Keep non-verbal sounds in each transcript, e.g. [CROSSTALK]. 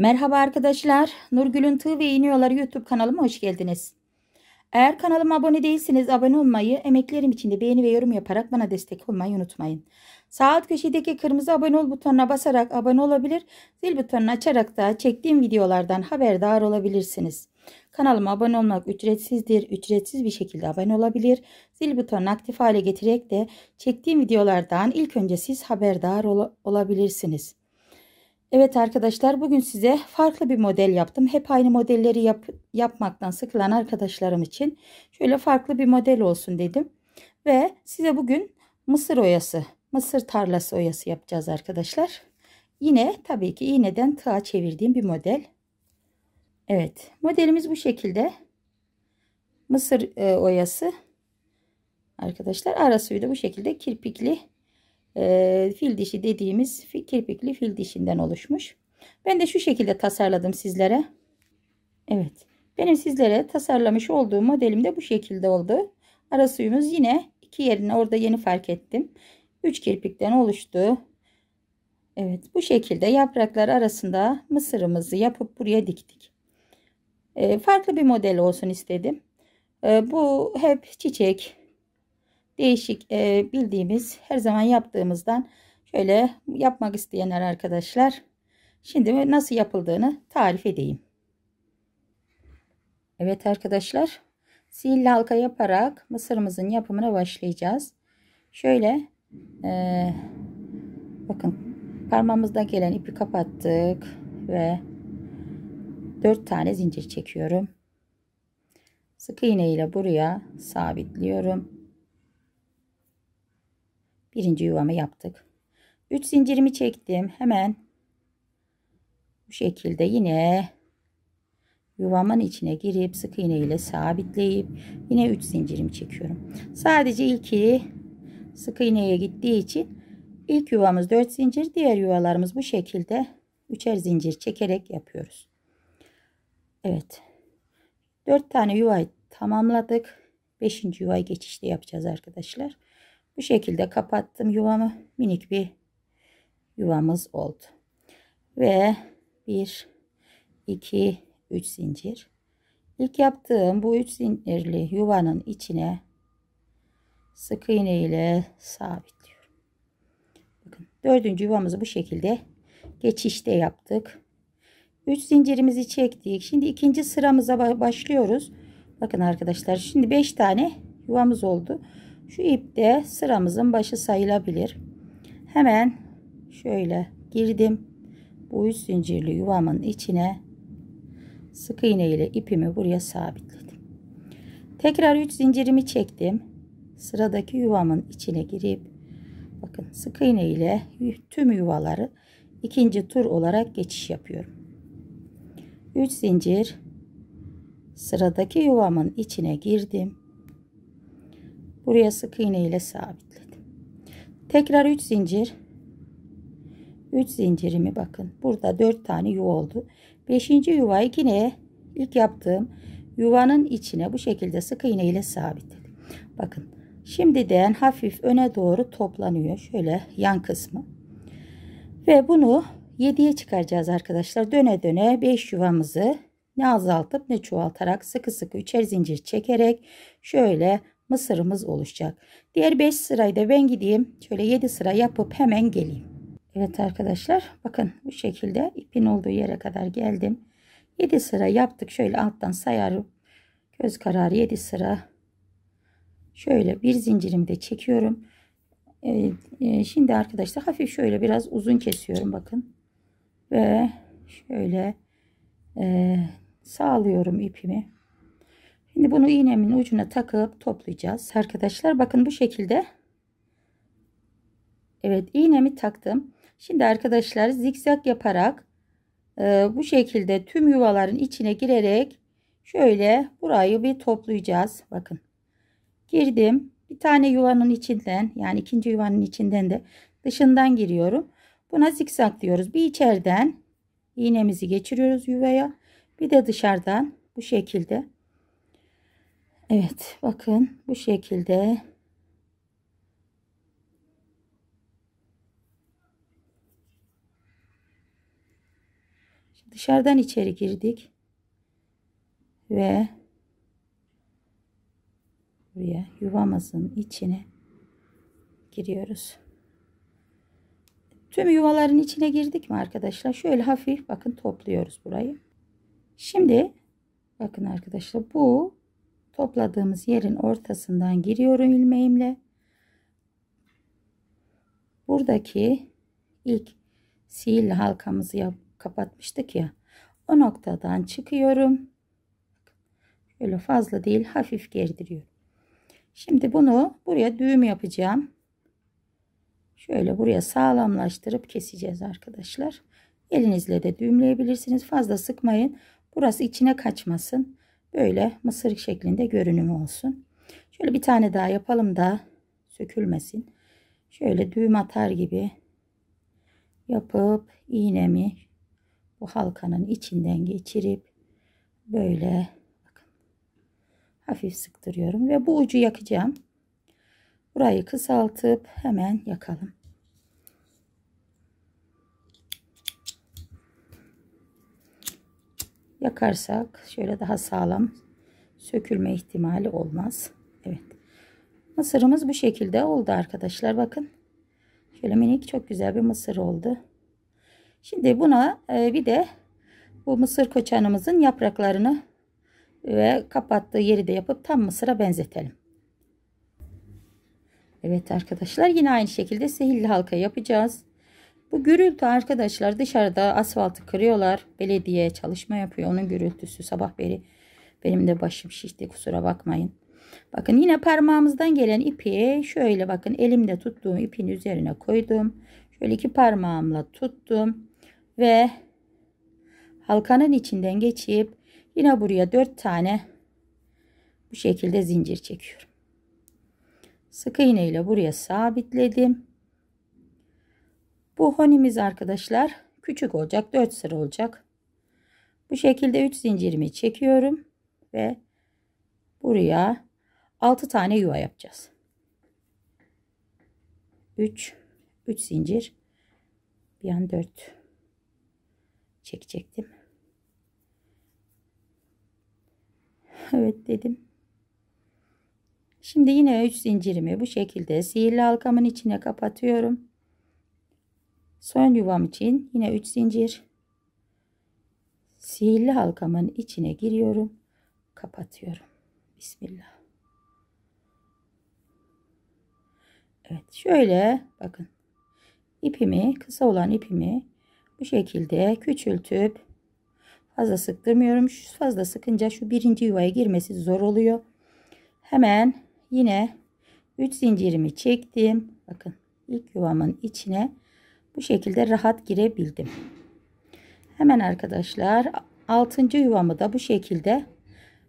Merhaba arkadaşlar. Nurgül'ün Tığ ve İğniyorlar YouTube kanalıma hoş geldiniz. Eğer kanalıma abone değilseniz abone olmayı, emeklerim için de beğeni ve yorum yaparak bana destek olmayı unutmayın. Sağ alt köşedeki kırmızı abone ol butonuna basarak abone olabilir, zil butonunu açarak da çektiğim videolardan haberdar olabilirsiniz. Kanalıma abone olmak ücretsizdir. Ücretsiz bir şekilde abone olabilir. Zil butonunu aktif hale getirerek de çektiğim videolardan ilk önce siz haberdar ol olabilirsiniz. Evet arkadaşlar bugün size farklı bir model yaptım. Hep aynı modelleri yap, yapmaktan sıkılan arkadaşlarım için şöyle farklı bir model olsun dedim. Ve size bugün mısır oyası, mısır tarlası oyası yapacağız arkadaşlar. Yine tabii ki iğneden tığa çevirdiğim bir model. Evet modelimiz bu şekilde. Mısır e, oyası arkadaşlar da bu şekilde kirpikli ee, fil dişi dediğimiz fil, kirpikli fil dişinden oluşmuş. Ben de şu şekilde tasarladım sizlere. Evet. Benim sizlere tasarlamış olduğum modelim de bu şekilde oldu. Ara suyumuz yine iki yerine orada yeni fark ettim. 3 kirpikten oluştu. Evet bu şekilde yapraklar arasında mısırımızı yapıp buraya diktik. E, farklı bir model olsun istedim. E, bu hep çiçek, değişik e, bildiğimiz her zaman yaptığımızdan şöyle yapmak isteyenler arkadaşlar şimdi nasıl yapıldığını tarif edeyim. Evet arkadaşlar sihirli halka yaparak mısırımızın yapımına başlayacağız. Şöyle e, bakın parmağımızdan gelen ipi kapattık ve 4 tane zincir çekiyorum. Sık iğne ile buraya sabitliyorum birinci yuvamı yaptık 3 zincirimi çektim hemen bu şekilde yine yuvamın içine girip sık iğne ile sabitleyip yine 3 zincirimi çekiyorum sadece ilki sık iğneye gittiği için ilk yuvamız 4 zincir diğer yuvalarımız bu şekilde üçer zincir çekerek yapıyoruz Evet 4 tane yuvayı tamamladık 5. yuvaya geçişte yapacağız arkadaşlar bu şekilde kapattım yuvamı. Minik bir yuvamız oldu. Ve 1, 2, 3 zincir. İlk yaptığım bu 3 zincirli yuvanın içine sık iğne ile sabitliyorum. Bakın dördüncü yuvamızı bu şekilde geçişte yaptık. 3 zincirimizi çektik. Şimdi ikinci sıramıza başlıyoruz. Bakın arkadaşlar şimdi 5 tane yuvamız oldu. Şu ipte sıramızın başı sayılabilir. Hemen şöyle girdim. Bu üç zincirli yuvamın içine sık iğne ile ipimi buraya sabitledim. Tekrar 3 zincirimi çektim. Sıradaki yuvamın içine girip bakın sık iğne ile tüm yuvaları ikinci tur olarak geçiş yapıyorum. 3 zincir sıradaki yuvamın içine girdim buraya sık iğne ile sabitledim tekrar 3 zincir 3 zincirimi bakın burada 4 tane yuva oldu 5. yuvayı yine ilk yaptığım yuvanın içine bu şekilde sık iğne ile sabitledim bakın şimdiden hafif öne doğru toplanıyor şöyle yan kısmı ve bunu 7'ye çıkaracağız arkadaşlar döne döne 5 yuvamızı ne azaltıp ne çoğaltarak sıkı sıkı üçer zincir çekerek şöyle mısırımız oluşacak. Diğer 5 sırayı da ben gideyim. Şöyle 7 sıra yapıp hemen geleyim. Evet arkadaşlar bakın bu şekilde ipin olduğu yere kadar geldim. 7 sıra yaptık. Şöyle alttan sayarım. Göz kararı 7 sıra. Şöyle bir zincirimi de çekiyorum. Evet, e, şimdi arkadaşlar hafif şöyle biraz uzun kesiyorum bakın. Ve şöyle e, sağlıyorum ipimi. Şimdi bunu iğnemin ucuna takıp toplayacağız. Arkadaşlar bakın bu şekilde. Evet iğnemi taktım. Şimdi arkadaşlar zikzak yaparak e, bu şekilde tüm yuvaların içine girerek şöyle burayı bir toplayacağız. Bakın girdim. Bir tane yuvanın içinden yani ikinci yuvanın içinden de dışından giriyorum. Buna zikzak diyoruz. Bir içeriden iğnemizi geçiriyoruz yuvaya. Bir de dışarıdan bu şekilde. Evet bakın bu şekilde dışarıdan içeri girdik ve buraya yuvamızın içine giriyoruz. Tüm yuvaların içine girdik mi arkadaşlar? Şöyle hafif bakın topluyoruz burayı. Şimdi bakın arkadaşlar bu topladığımız yerin ortasından giriyorum ilmeğimle. Buradaki ilk sihirli halkamızı yap, kapatmıştık ya. O noktadan çıkıyorum. Öyle fazla değil hafif gerdiriyorum. Şimdi bunu buraya düğüm yapacağım. Şöyle buraya sağlamlaştırıp keseceğiz arkadaşlar. Elinizle de düğümleyebilirsiniz. Fazla sıkmayın. Burası içine kaçmasın. Böyle mısır şeklinde görünümü olsun. Şöyle bir tane daha yapalım da sökülmesin. Şöyle düğüm atar gibi yapıp iğnemi bu halkanın içinden geçirip böyle bakın, hafif sıktırıyorum ve bu ucu yakacağım. Burayı kısaltıp hemen yakalım. yakarsak şöyle daha sağlam sökülme ihtimali olmaz. Evet. Mısırımız bu şekilde oldu arkadaşlar. Bakın. Şöyle minik çok güzel bir mısır oldu. Şimdi buna e, bir de bu mısır koçanımızın yapraklarını ve kapattığı yeri de yapıp tam mısıra benzetelim. Evet arkadaşlar yine aynı şekilde sihirli halka yapacağız. Bu gürültü arkadaşlar dışarıda asfaltı kırıyorlar. Belediye çalışma yapıyor. Onun gürültüsü sabah beri benim de başım şişti kusura bakmayın. Bakın yine parmağımızdan gelen ipi şöyle bakın elimde tuttuğum ipin üzerine koydum. Şöyle iki parmağımla tuttum ve halkanın içinden geçip yine buraya dört tane bu şekilde zincir çekiyorum. Sık iğne ile buraya sabitledim. Bu honimiz arkadaşlar küçük olacak. 4 sıra olacak. Bu şekilde 3 zincirimi çekiyorum. Ve buraya 6 tane yuva yapacağız. 3 3 zincir bir an 4 çekecektim. Evet dedim. Şimdi yine 3 zincirimi bu şekilde sihirli halkamın içine kapatıyorum son yuvam için yine 3 zincir sihirli halkamın içine giriyorum kapatıyorum Bismillah Evet şöyle bakın ipimi kısa olan ipimi bu şekilde küçültüp fazla sıktırmıyorum şu fazla sıkınca şu birinci yuvaya girmesi zor oluyor hemen yine 3 zincirimi çektim bakın ilk yuvamın içine bu şekilde rahat girebildim. Hemen arkadaşlar 6. yuvamı da bu şekilde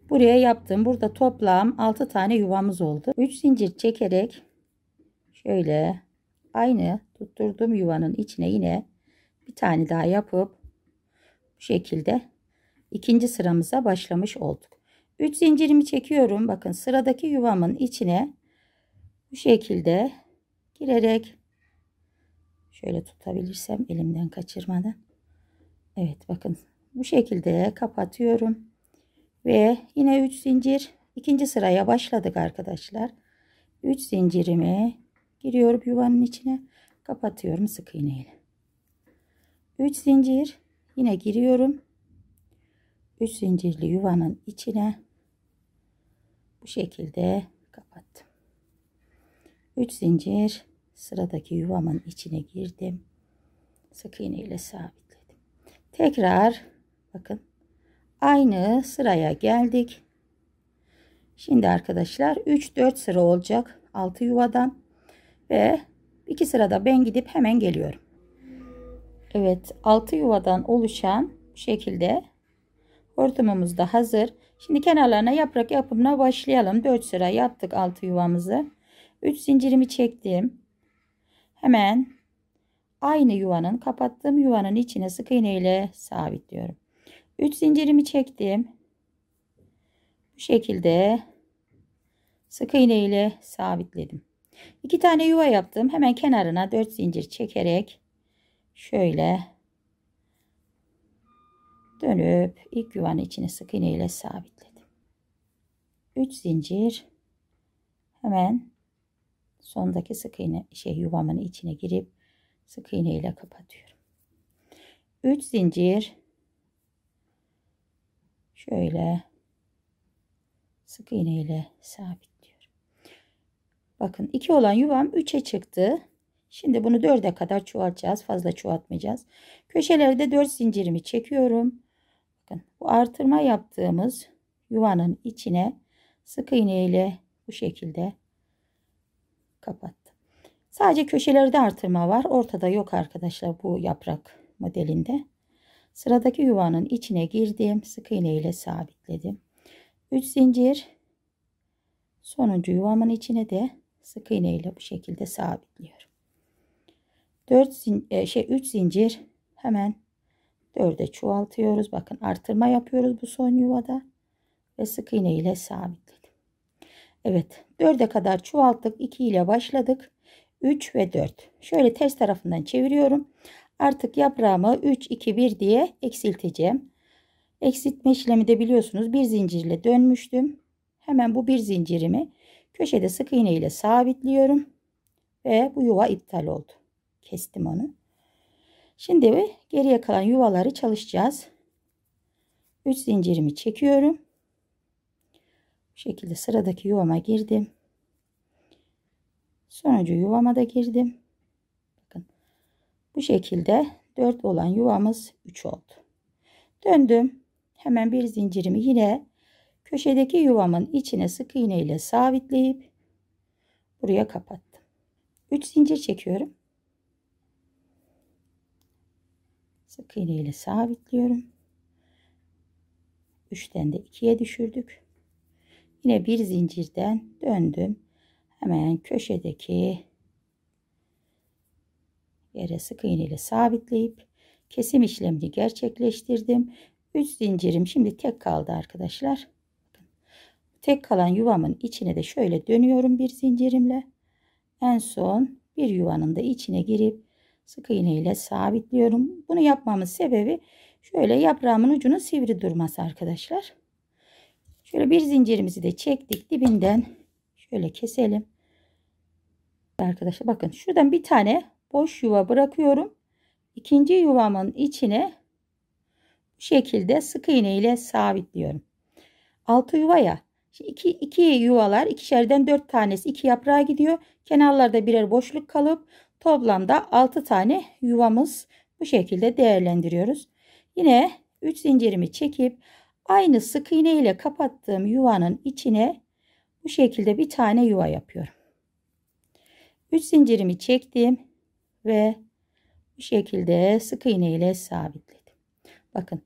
buraya yaptım. Burada toplam 6 tane yuvamız oldu. 3 zincir çekerek şöyle aynı tutturduğum yuvanın içine yine bir tane daha yapıp bu şekilde ikinci sıramıza başlamış olduk. 3 zincirimi çekiyorum. Bakın sıradaki yuvamın içine bu şekilde girerek Şöyle tutabilirsem elimden kaçırmadan. Evet bakın bu şekilde kapatıyorum. Ve yine 3 zincir ikinci sıraya başladık arkadaşlar. 3 zincirimi giriyorum yuvanın içine. Kapatıyorum sık iğneyle. 3 zincir yine giriyorum. 3 zincirli yuvanın içine bu şekilde kapattım. 3 zincir sıradaki yuvamın içine girdim. Sık iğne ile sabitledim. Tekrar bakın aynı sıraya geldik. Şimdi arkadaşlar 3-4 sıra olacak 6 yuvadan ve 2 sırada ben gidip hemen geliyorum. Evet 6 yuvadan oluşan bu şekilde hortumumuz da hazır. Şimdi kenarlarına yaprak yapımına başlayalım. 4 sıra yaptık 6 yuvamızı. 3 zincirimi çektim. Hemen aynı yuvanın kapattığım yuvanın içine sık iğne ile sabitliyorum. 3 zincirimi çektim. Bu şekilde sık iğne ile sabitledim. 2 tane yuva yaptım. Hemen kenarına 4 zincir çekerek şöyle dönüp ilk yuvanın içine sık iğne ile sabitledim. 3 zincir hemen sondaki sık iğne şey yuvamın içine girip sık iğne ile kapatıyorum. 3 zincir şöyle sık iğne ile sabitliyorum. Bakın 2 olan yuvam 3'e çıktı. Şimdi bunu 4'e kadar çoğaltacağız. Fazla çoğaltmayacağız. Köşelerde 4 zincirimi çekiyorum. Bakın bu artırma yaptığımız yuvanın içine sık iğne ile bu şekilde kapattım. Sadece köşelerde artırma var. Ortada yok arkadaşlar bu yaprak modelinde. Sıradaki yuvanın içine girdim. Sık iğne ile sabitledim. 3 zincir. Sonuncu yuvamın içine de sık iğne ile bu şekilde sabitliyorum. 4 zincir, e, şey 3 zincir hemen 4'e çoğaltıyoruz. Bakın artırma yapıyoruz bu son yuvada ve sık iğne ile sabitledim. Evet 4'e kadar çoğalttık. 2 ile başladık. 3 ve 4. Şöyle ters tarafından çeviriyorum. Artık yaprağımı 3, 2, 1 diye eksilteceğim. Eksiltme işlemi de biliyorsunuz bir zincirle dönmüştüm. Hemen bu bir zincirimi köşede sık iğne ile sabitliyorum. Ve bu yuva iptal oldu. Kestim onu. Şimdi geriye kalan yuvaları çalışacağız. 3 zincirimi çekiyorum. Bu şekilde sıradaki yuvama girdim. Sonuncu yuvama da girdim. Bakın. Bu şekilde 4 olan yuvamız 3 oldu. Döndüm. Hemen bir zincirimi yine köşedeki yuvamın içine sık iğne ile sabitleyip buraya kapattım. 3 zincir çekiyorum. Sık iğne ile sabitliyorum. 3'ten de 2'ye düşürdük. Yine bir zincirden döndüm. Hemen köşedeki yere sık iğne ile sabitleyip kesim işlemini gerçekleştirdim. 3 zincirim şimdi tek kaldı arkadaşlar. Tek kalan yuvamın içine de şöyle dönüyorum bir zincirimle. En son bir yuvanın da içine girip sık iğne ile sabitliyorum. Bunu yapmamın sebebi şöyle yaprağımın ucunun sivri durması arkadaşlar. Şöyle bir zincirimizi de çektik dibinden. Şöyle keselim. Arkadaşlar bakın şuradan bir tane boş yuva bırakıyorum. İkinci yuvamın içine bu şekilde sık iğne ile sabitliyorum. 6 yuva ya. Şimdi iki, iki yuvalar ikişerden 4 tanesi 2 yaprağa gidiyor. Kenarlarda birer boşluk kalıp toplamda 6 tane yuvamız bu şekilde değerlendiriyoruz. Yine 3 zincirimi çekip Aynı sık iğne ile kapattığım yuvanın içine bu şekilde bir tane yuva yapıyorum. 3 zincirimi çektim ve bu şekilde sık iğne ile sabitledim. Bakın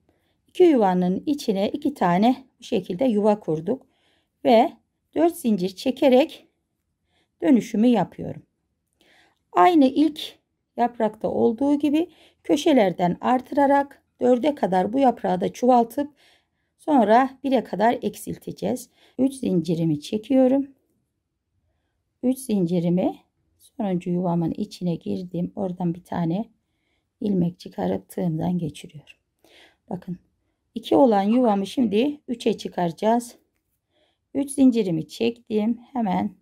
2 yuvanın içine 2 tane bu şekilde yuva kurduk ve 4 zincir çekerek dönüşümü yapıyorum. Aynı ilk yaprakta olduğu gibi köşelerden artırarak 4'e kadar bu yaprağı da çuvaltıp Sonra 1'e kadar eksilteceğiz. 3 zincirimi çekiyorum. 3 zincirimi sonuncu yuvamın içine girdim. Oradan bir tane ilmek çıkarıp tığımdan geçiriyorum. Bakın 2 olan yuvamı şimdi 3'e çıkaracağız. 3 zincirimi çektim. Hemen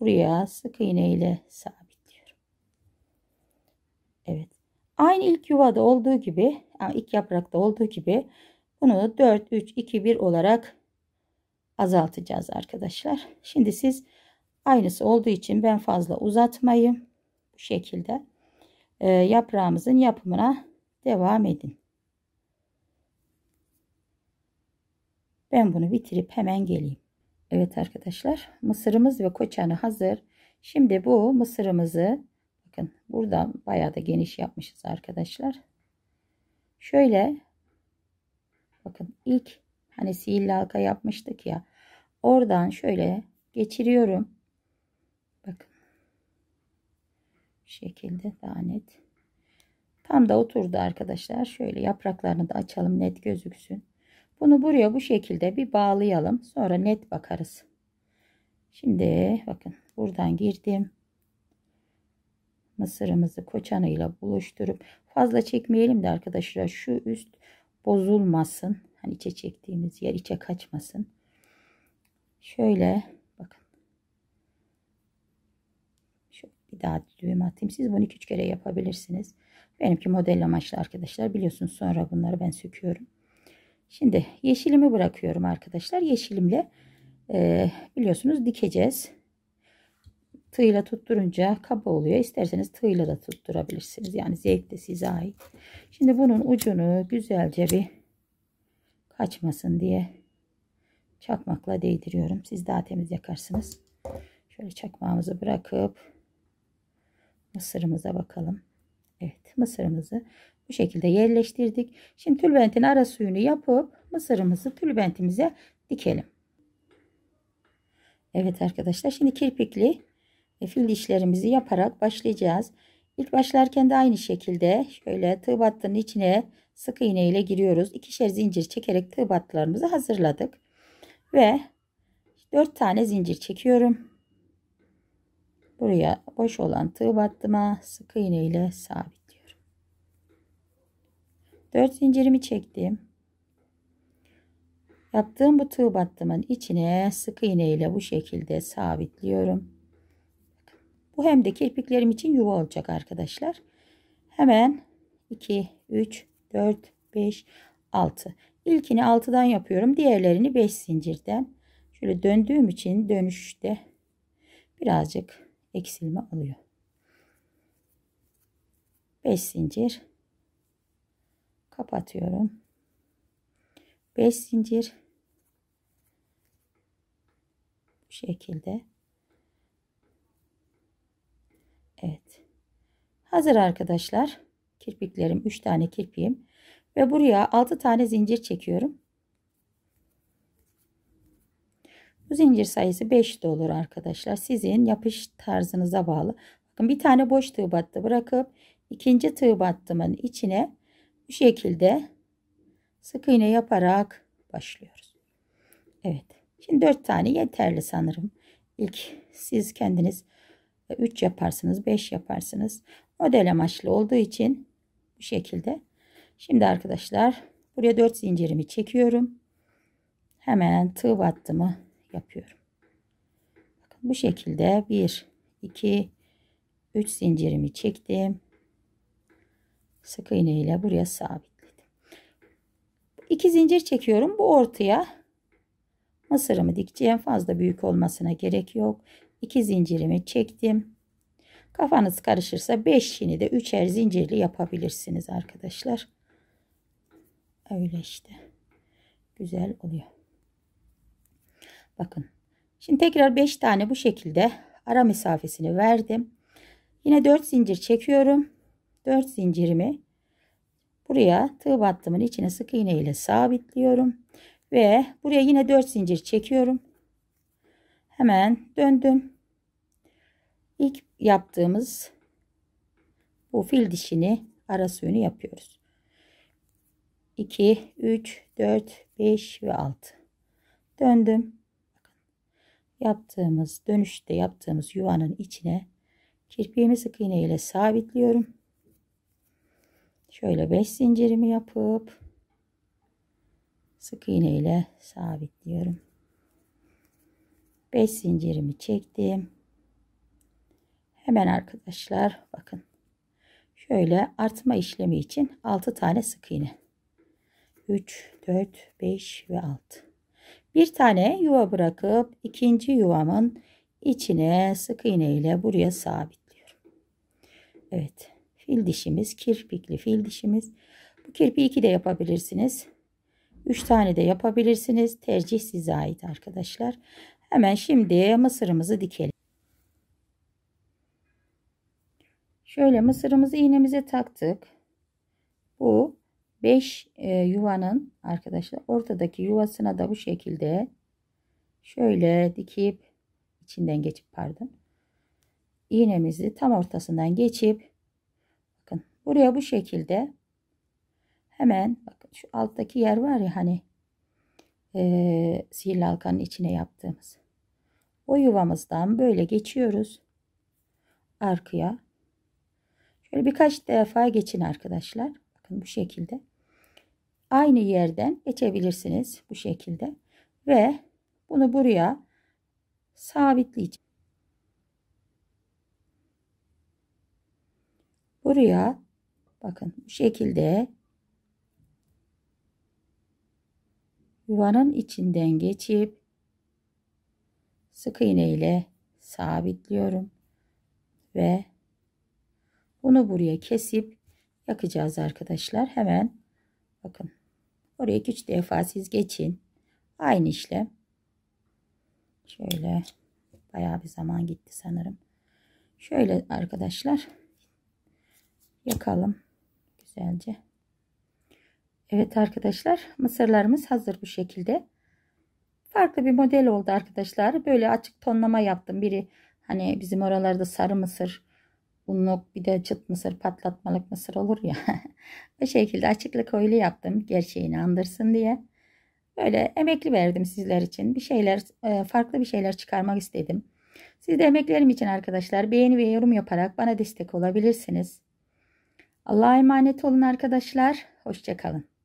buraya sık iğne ile sabitliyorum. Evet. Aynı ilk yuvada olduğu gibi, ilk yaprakta olduğu gibi bunu 4, 3, 2, 1 olarak azaltacağız arkadaşlar. Şimdi siz aynısı olduğu için ben fazla uzatmayı bu şekilde e, yaprağımızın yapımına devam edin. Ben bunu bitirip hemen geleyim. Evet arkadaşlar mısırımız ve koçanı hazır. Şimdi bu mısırımızı bakın burada bayağı da geniş yapmışız arkadaşlar. Şöyle Bakın ilk hani sihirli halka yapmıştık ya. Oradan şöyle geçiriyorum. Bakın. Bu şekilde daha net. Tam da oturdu arkadaşlar. Şöyle yapraklarını da açalım net gözüksün. Bunu buraya bu şekilde bir bağlayalım. Sonra net bakarız. Şimdi bakın buradan girdim. Mısırımızı koçanıyla buluşturup fazla çekmeyelim de arkadaşlar şu üst bozulmasın. Hani içe çektiğimiz yer içe kaçmasın. Şöyle bakın. Şöyle bir daha düğüm atayım. Siz bunu 2-3 kere yapabilirsiniz. Benimki model amaçlı arkadaşlar. Biliyorsunuz sonra bunları ben söküyorum. Şimdi yeşilimi bırakıyorum arkadaşlar. Yeşilimle e, biliyorsunuz dikeceğiz tığla tutturunca kaba oluyor. İsterseniz tığla da tutturabilirsiniz. Yani zevk de size ait. Şimdi bunun ucunu güzelce bir kaçmasın diye çakmakla değdiriyorum. Siz daha temiz yakarsınız. Şöyle çakmağımızı bırakıp mısırımıza bakalım. Evet mısırımızı bu şekilde yerleştirdik. Şimdi tülbentin ara suyunu yapıp mısırımızı tülbentimize dikelim. Evet arkadaşlar şimdi kirpikli ve fil dişlerimizi yaparak başlayacağız. İlk başlarken de aynı şekilde şöyle tığ battının içine sık iğne ile giriyoruz. İkişer zincir çekerek tığ battılarımızı hazırladık. Ve 4 tane zincir çekiyorum. Buraya boş olan tığ battıma sık iğne ile sabitliyorum. 4 zincirimi çektim. Yaptığım bu tığ battımın içine sık iğne ile bu şekilde sabitliyorum. Bu hem de kirpiklerim için yuva olacak arkadaşlar. Hemen 2, 3, 4, 5, 6. İlkini 6'dan yapıyorum. Diğerlerini 5 zincirden. Şöyle döndüğüm için dönüşte birazcık eksilme oluyor. 5 zincir kapatıyorum. 5 zincir bu şekilde Hazır arkadaşlar. Kirpiklerim 3 tane kirpiğim. Ve buraya 6 tane zincir çekiyorum. Bu zincir sayısı 5 de olur arkadaşlar. Sizin yapış tarzınıza bağlı. Bakın bir tane boş tığ battı bırakıp ikinci tığ battımın içine bu şekilde sık iğne yaparak başlıyoruz. Evet. Şimdi 4 tane yeterli sanırım. İlk siz kendiniz 3 yaparsınız, 5 yaparsınız. Model amaçlı olduğu için bu şekilde. Şimdi arkadaşlar buraya 4 zincirimi çekiyorum. Hemen tığ battımı yapıyorum. Bakın bu şekilde 1, 2, 3 zincirimi çektim. Sık iğne ile buraya sabitledim. 2 zincir çekiyorum. Bu ortaya mısırımı dikeceğim. Fazla büyük olmasına gerek yok. 2 zincirimi çektim. Kafanız karışırsa 5'ini de 3'er zincirli yapabilirsiniz arkadaşlar. Öyle işte. Güzel oluyor. Bakın. Şimdi tekrar 5 tane bu şekilde ara mesafesini verdim. Yine 4 zincir çekiyorum. 4 zincirimi buraya tığ battımın içine sık iğne ile sabitliyorum. Ve buraya yine 4 zincir çekiyorum. Hemen döndüm. İlk yaptığımız bu fil dişini arası yönü yapıyoruz. 2, 3, 4, 5 ve 6. Döndüm. Yaptığımız dönüşte yaptığımız yuvanın içine kirpiğimi sık iğne ile sabitliyorum. Şöyle 5 zincirimi yapıp sık iğne ile sabitliyorum. 5 zincirimi çektim. Hemen arkadaşlar bakın. Şöyle artma işlemi için 6 tane sık iğne. 3, 4, 5 ve 6. Bir tane yuva bırakıp ikinci yuvamın içine sık iğne ile buraya sabitliyorum. Evet. Fil dişimiz, kirpikli fil dişimiz. Bu kirpi 2 de yapabilirsiniz. 3 tane de yapabilirsiniz. Tercih size ait arkadaşlar. Hemen şimdi mısırımızı dikelim. Şöyle mısırımızı iğnemize taktık. Bu 5 e, yuvanın arkadaşlar ortadaki yuvasına da bu şekilde şöyle dikip içinden geçip pardon iğnemizi tam ortasından geçip bakın buraya bu şekilde hemen bakın şu alttaki yer var ya hani e, sihirli halkanın içine yaptığımız o yuvamızdan böyle geçiyoruz arkaya Şöyle birkaç defa geçin arkadaşlar. Bakın bu şekilde. Aynı yerden geçebilirsiniz bu şekilde. Ve bunu buraya sabitleyeceğim. Buraya bakın bu şekilde yuvanın içinden geçip sık iğne ile sabitliyorum ve bunu buraya kesip yakacağız arkadaşlar. Hemen bakın. Oraya 3 defa siz geçin. Aynı işlem. Şöyle bayağı bir zaman gitti sanırım. Şöyle arkadaşlar yakalım güzelce. Evet arkadaşlar mısırlarımız hazır bu şekilde. Farklı bir model oldu arkadaşlar. Böyle açık tonlama yaptım. Biri hani bizim oralarda sarı mısır unluk bir de çıt mısır patlatmalık mısır olur ya. [LAUGHS] bu şekilde açıklık oylu yaptım gerçeğini andırsın diye. Böyle emekli verdim sizler için. Bir şeyler e, farklı bir şeyler çıkarmak istedim. Siz de emeklerim için arkadaşlar beğeni ve yorum yaparak bana destek olabilirsiniz. Allah'a emanet olun arkadaşlar. Hoşçakalın.